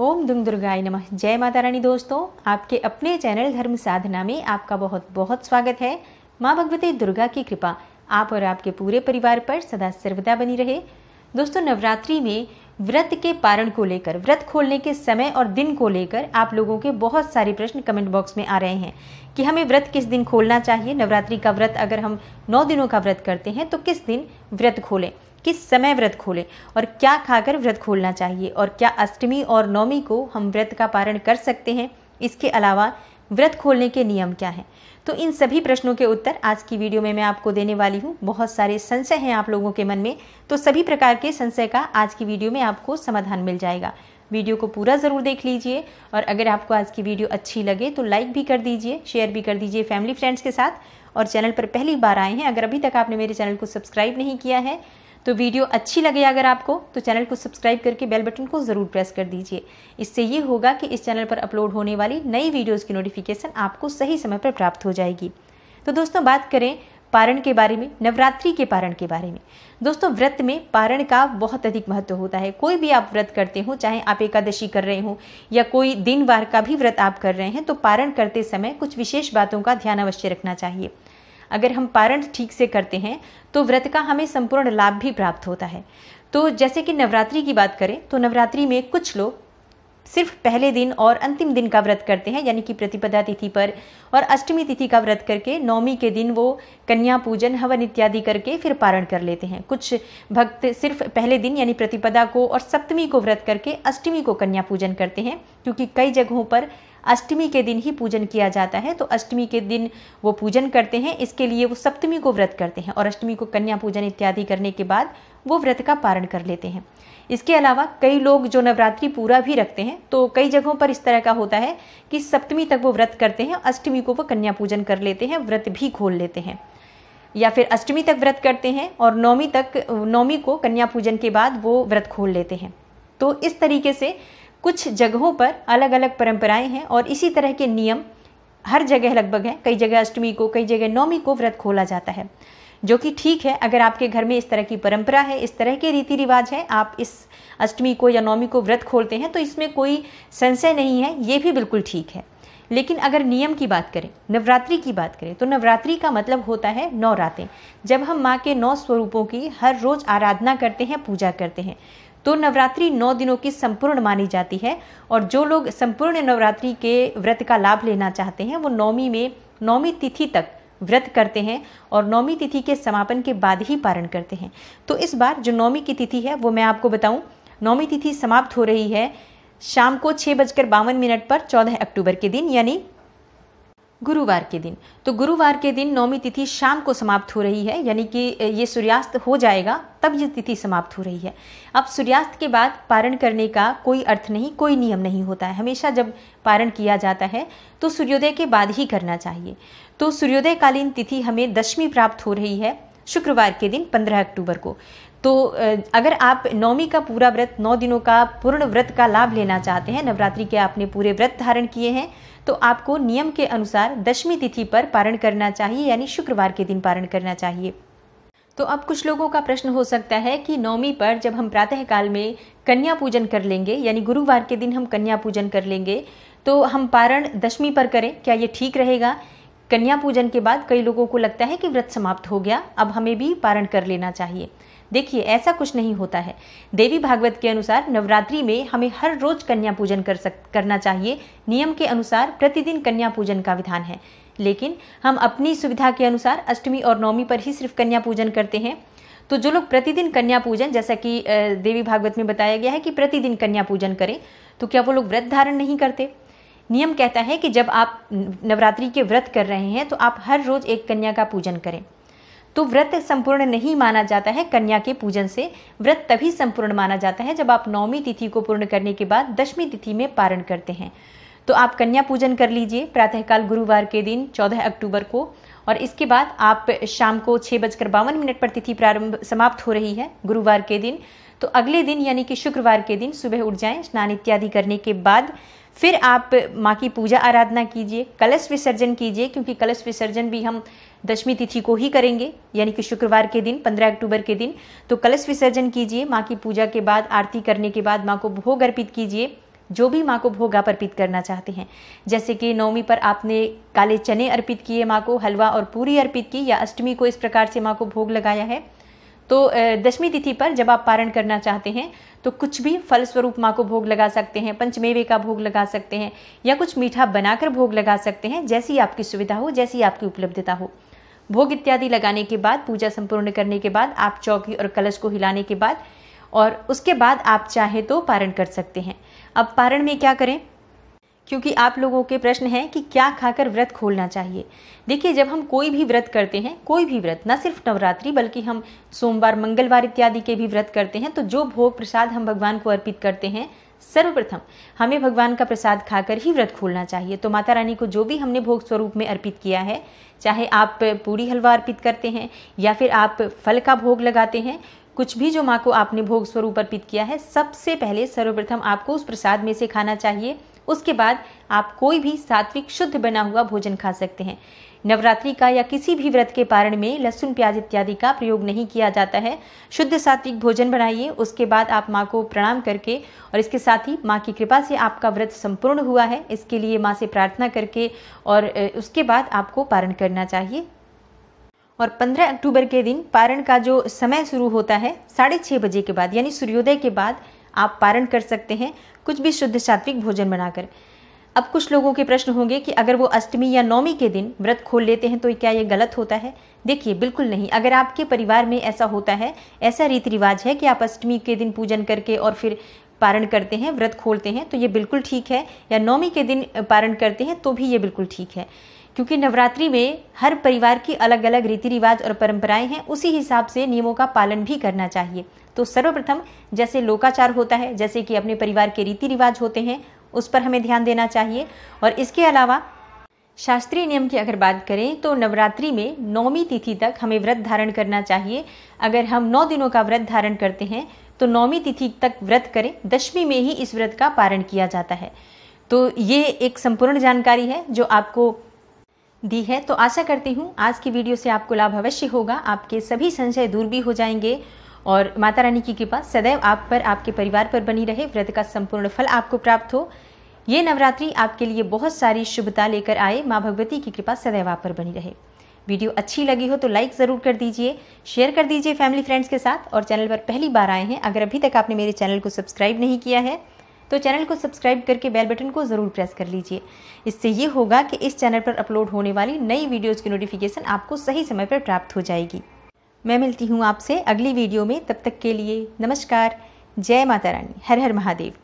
ओम दुम दुर्गाय नम जय माता रानी दोस्तों आपके अपने चैनल धर्म साधना में आपका बहुत बहुत स्वागत है माँ भगवती दुर्गा की कृपा आप और आपके पूरे परिवार पर सदा सर्वदा बनी रहे दोस्तों नवरात्रि में व्रत के पारण को लेकर व्रत खोलने के समय और दिन को लेकर आप लोगों के बहुत सारे प्रश्न कमेंट बॉक्स में आ रहे हैं कि हमें व्रत किस दिन खोलना चाहिए नवरात्रि का व्रत अगर हम नौ दिनों का व्रत करते हैं तो किस दिन व्रत खोलें किस समय व्रत खोलें और क्या खाकर व्रत खोलना चाहिए और क्या अष्टमी और नवमी को हम व्रत का पारण कर सकते हैं इसके अलावा व्रत खोलने के नियम क्या हैं तो इन सभी प्रश्नों के उत्तर आज की वीडियो में मैं आपको देने वाली हूँ बहुत सारे संशय हैं आप लोगों के मन में तो सभी प्रकार के संशय का आज की वीडियो में आपको समाधान मिल जाएगा वीडियो को पूरा ज़रूर देख लीजिए और अगर आपको आज की वीडियो अच्छी लगे तो लाइक भी कर दीजिए शेयर भी कर दीजिए फैमिली फ्रेंड्स के साथ और चैनल पर पहली बार आए हैं अगर अभी तक आपने मेरे चैनल को सब्सक्राइब नहीं किया है तो वीडियो अच्छी लगे अगर आपको तो चैनल को सब्सक्राइब करके बेल बटन को ज़रूर प्रेस कर दीजिए इससे ये होगा कि इस चैनल पर अपलोड होने वाली नई वीडियोज़ की नोटिफिकेशन आपको सही समय पर प्राप्त हो जाएगी तो दोस्तों बात करें पारण के बारे में नवरात्रि के पारण के बारे में दोस्तों व्रत में पारण का बहुत अधिक महत्व होता है कोई भी आप व्रत करते हो चाहे आप एकादशी कर रहे हो या कोई दिन वार का भी व्रत आप कर रहे हैं तो पारण करते समय कुछ विशेष बातों का ध्यान अवश्य रखना चाहिए अगर हम पारण ठीक से करते हैं तो व्रत का हमें संपूर्ण लाभ भी प्राप्त होता है तो जैसे कि नवरात्रि की बात करें तो नवरात्रि में कुछ लोग सिर्फ पहले दिन और अंतिम दिन का व्रत करते हैं यानी कि प्रतिपदा तिथि पर और अष्टमी तिथि का व्रत करके नवमी के दिन वो कन्या पूजन हवन इत्यादि करके फिर पारण कर लेते हैं कुछ भक्त सिर्फ पहले दिन यानी प्रतिपदा को और सप्तमी को व्रत करके अष्टमी को कन्या पूजन करते हैं क्योंकि कई जगहों पर अष्टमी के दिन ही पूजन किया जाता है तो अष्टमी के दिन वो पूजन करते हैं इसके लिए वो सप्तमी को व्रत करते हैं और अष्टमी को कन्या पूजन इत्यादि करने के बाद वो व्रत का पारण कर लेते हैं इसके अलावा कई लोग जो नवरात्रि पूरा भी रखते हैं तो कई जगहों पर इस तरह का होता है कि सप्तमी तक वो व्रत करते हैं अष्टमी को वो कन्या पूजन कर लेते हैं व्रत भी खोल लेते हैं या फिर अष्टमी तक व्रत करते हैं और नौमी तक नौमी को कन्या पूजन के बाद वो व्रत खोल लेते हैं तो इस तरीके से कुछ जगहों पर अलग अलग परंपराएं हैं और इसी तरह के नियम हर जगह लगभग हैं कई जगह अष्टमी को कई जगह नौमी को व्रत खोला जाता है जो कि ठीक है अगर आपके घर में इस तरह की परंपरा है इस तरह के रीति रिवाज हैं आप इस अष्टमी को या नौमी को व्रत खोलते हैं तो इसमें कोई संशय नहीं है ये भी बिल्कुल ठीक है लेकिन अगर नियम की बात करें नवरात्रि की बात करें तो नवरात्रि का मतलब होता है नौ रातें जब हम माँ के नौ स्वरूपों की हर रोज़ आराधना करते हैं पूजा करते हैं तो नवरात्रि नौ दिनों की संपूर्ण मानी जाती है और जो लोग संपूर्ण नवरात्रि के व्रत का लाभ लेना चाहते हैं वो नौमी में नौमी तिथि तक व्रत करते हैं और नौमी तिथि के समापन के बाद ही पारण करते हैं तो इस बार जो नौमी की तिथि है वो मैं आपको बताऊं नौमी तिथि समाप्त हो रही है शाम को छः बजकर बावन मिनट पर चौदह अक्टूबर के दिन यानी गुरुवार के दिन तो गुरुवार के दिन नौमी तिथि शाम को समाप्त हो रही है यानी कि ये सूर्यास्त हो जाएगा तब ये तिथि समाप्त हो रही है अब सूर्यास्त के बाद पारण करने का कोई अर्थ नहीं कोई नियम नहीं होता है हमेशा जब पारण किया जाता है तो सूर्योदय के बाद ही करना चाहिए तो सूर्योदयकालीन तिथि हमें दशमी प्राप्त हो रही है शुक्रवार के दिन 15 अक्टूबर को तो अगर आप नौमी का पूरा व्रत नौ दिनों का पूर्ण व्रत का लाभ लेना चाहते हैं नवरात्रि के आपने पूरे व्रत धारण किए हैं तो आपको नियम के अनुसार दशमी तिथि पर पारण करना चाहिए यानी शुक्रवार के दिन पारण करना चाहिए तो अब कुछ लोगों का प्रश्न हो सकता है कि नवमी पर जब हम प्रातःकाल में कन्या पूजन कर लेंगे यानी गुरुवार के दिन हम कन्या पूजन कर लेंगे तो हम पारण दशमी पर करें क्या ये ठीक रहेगा कन्या पूजन के बाद कई लोगों को लगता है कि व्रत समाप्त हो गया अब हमें भी पारण कर लेना चाहिए देखिए ऐसा कुछ नहीं होता है देवी भागवत के अनुसार नवरात्रि में हमें हर रोज कन्या पूजन कर सक करना चाहिए नियम के अनुसार प्रतिदिन कन्या पूजन का विधान है लेकिन हम अपनी सुविधा के अनुसार अष्टमी और नवमी पर ही सिर्फ कन्या पूजन करते हैं तो जो लोग प्रतिदिन कन्या पूजन जैसा कि देवी भागवत में बताया गया है कि प्रतिदिन कन्या पूजन करें तो क्या वो लोग व्रत धारण नहीं करते नियम कहता है कि जब आप नवरात्रि के व्रत कर रहे हैं तो आप हर रोज एक कन्या का पूजन करें तो व्रत संपूर्ण नहीं माना जाता है कन्या के पूजन से व्रत तभी संपूर्ण माना जाता है जब आप नौमी तिथि को पूर्ण करने के बाद दशमी तिथि में पारण करते हैं तो आप कन्या पूजन कर लीजिए प्रातःकाल गुरुवार के दिन 14 अक्टूबर को और इसके बाद आप शाम को छः बजकर बावन मिनट पर तिथि प्रारंभ समाप्त हो रही है गुरुवार के दिन तो अगले दिन यानी कि शुक्रवार के दिन सुबह उठ जाएं स्नान इत्यादि करने के बाद फिर आप माँ की पूजा आराधना कीजिए कलश विसर्जन कीजिए क्योंकि कलश विसर्जन भी हम दशमी तिथि को ही करेंगे यानी कि शुक्रवार के दिन 15 अक्टूबर के दिन तो कलश विसर्जन कीजिए माँ की पूजा के बाद आरती करने के बाद माँ को भोग अर्पित कीजिए जो भी माँ को भोग आप अर्पित करना चाहते हैं जैसे कि नवमी पर आपने काले चने अर्पित किए माँ को हलवा और पूरी अर्पित की या अष्टमी को इस प्रकार से माँ को भोग लगाया है तो दशमी तिथि पर जब आप पारण करना चाहते हैं तो कुछ भी फल स्वरूप माँ को भोग लगा सकते हैं पंचमेवे का भोग लगा सकते हैं या कुछ मीठा बनाकर भोग लगा सकते हैं जैसी आपकी सुविधा हो जैसी आपकी उपलब्धता हो भोग इत्यादि लगाने के बाद पूजा संपूर्ण करने के बाद आप चौकी और कलश को हिलाने के बाद और उसके बाद आप चाहे तो पारण कर सकते हैं अब पारण में क्या करें क्योंकि आप लोगों के प्रश्न है कि क्या खाकर व्रत खोलना चाहिए देखिए जब हम कोई भी व्रत करते हैं कोई भी व्रत न सिर्फ नवरात्रि बल्कि हम सोमवार मंगलवार इत्यादि के भी व्रत करते हैं तो जो भोग प्रसाद हम भगवान को अर्पित करते हैं सर्वप्रथम हमें भगवान का प्रसाद खाकर ही व्रत खोलना चाहिए तो माता रानी को जो भी हमने भोग स्वरूप में अर्पित किया है चाहे आप पूरी हलवा अर्पित करते हैं या फिर आप फल का भोग लगाते हैं कुछ भी जो माँ को आपने भोग स्वरूप अर्पित किया है सबसे पहले सर्वप्रथम आपको उस प्रसाद में से खाना चाहिए उसके बाद आप कोई भी सात्विक शुद्ध बना हुआ भोजन खा सकते हैं नवरात्रि का या किसी भी व्रत के पारण में लहसुन प्याज इत्यादि का प्रयोग नहीं किया जाता है शुद्ध सात्विक भोजन बनाइए उसके बाद आप माँ को प्रणाम करके और इसके साथ ही माँ की कृपा से आपका व्रत संपूर्ण हुआ है इसके लिए माँ से प्रार्थना करके और उसके बाद आपको पारण करना चाहिए और 15 अक्टूबर के दिन पारण का जो समय शुरू होता है साढ़े छः बजे के बाद यानी सूर्योदय के बाद आप पारण कर सकते हैं कुछ भी शुद्ध सात्विक भोजन बनाकर अब कुछ लोगों के प्रश्न होंगे कि अगर वो अष्टमी या नौमी के दिन व्रत खोल लेते हैं तो क्या ये गलत होता है देखिए बिल्कुल नहीं अगर आपके परिवार में ऐसा होता है ऐसा रीति रिवाज है कि आप अष्टमी के दिन पूजन करके और फिर पारण करते हैं व्रत खोलते हैं तो ये बिल्कुल ठीक है या नौमी के दिन पारण करते हैं तो भी ये बिल्कुल ठीक है क्योंकि नवरात्रि में हर परिवार की अलग अलग रीति रिवाज और परंपराएं हैं उसी हिसाब से नियमों का पालन भी करना चाहिए तो सर्वप्रथम जैसे लोकाचार होता है जैसे कि अपने परिवार के रीति रिवाज होते हैं उस पर हमें ध्यान देना चाहिए और इसके अलावा शास्त्रीय नियम की अगर बात करें तो नवरात्रि में नौमी तिथि तक हमें व्रत धारण करना चाहिए अगर हम नौ दिनों का व्रत धारण करते हैं तो नौमी तिथि तक व्रत करें दशमी में ही इस व्रत का पारण किया जाता है तो ये एक संपूर्ण जानकारी है जो आपको दी है तो आशा करती हूँ आज की वीडियो से आपको लाभ अवश्य होगा आपके सभी संशय दूर भी हो जाएंगे और माता रानी की कृपा सदैव आप पर आपके परिवार पर बनी रहे व्रत का संपूर्ण फल आपको प्राप्त हो ये नवरात्रि आपके लिए बहुत सारी शुभता लेकर आए माँ भगवती की कृपा सदैव आप पर बनी रहे वीडियो अच्छी लगी हो तो लाइक ज़रूर कर दीजिए शेयर कर दीजिए फैमिली फ्रेंड्स के साथ और चैनल पर पहली बार आए हैं अगर अभी तक आपने मेरे चैनल को सब्सक्राइब नहीं किया है तो चैनल को सब्सक्राइब करके बेल बटन को ज़रूर प्रेस कर लीजिए इससे ये होगा कि इस चैनल पर अपलोड होने वाली नई वीडियोस की नोटिफिकेशन आपको सही समय पर प्राप्त हो जाएगी मैं मिलती हूँ आपसे अगली वीडियो में तब तक के लिए नमस्कार जय माता रानी हर हर महादेव